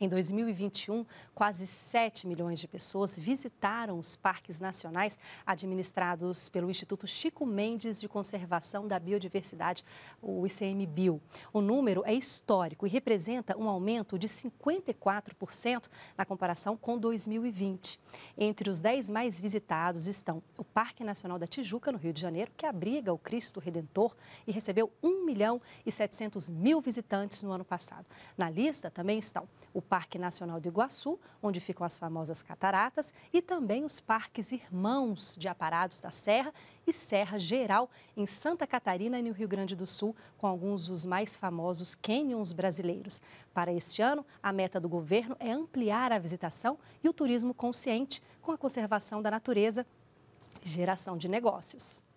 Em 2021, quase 7 milhões de pessoas visitaram os parques nacionais administrados pelo Instituto Chico Mendes de Conservação da Biodiversidade, o ICMBio. O número é histórico e representa um aumento de 54% na comparação com 2020. Entre os 10 mais visitados estão o Parque Nacional da Tijuca, no Rio de Janeiro, que abriga o Cristo Redentor e recebeu 1 milhão e 700 mil visitantes no ano passado. Na lista também estão o Parque Nacional do Iguaçu, onde ficam as famosas cataratas, e também os parques irmãos de Aparados da Serra e Serra Geral, em Santa Catarina e no Rio Grande do Sul, com alguns dos mais famosos cânions brasileiros. Para este ano, a meta do governo é ampliar a visitação e o turismo consciente, com a conservação da natureza e geração de negócios.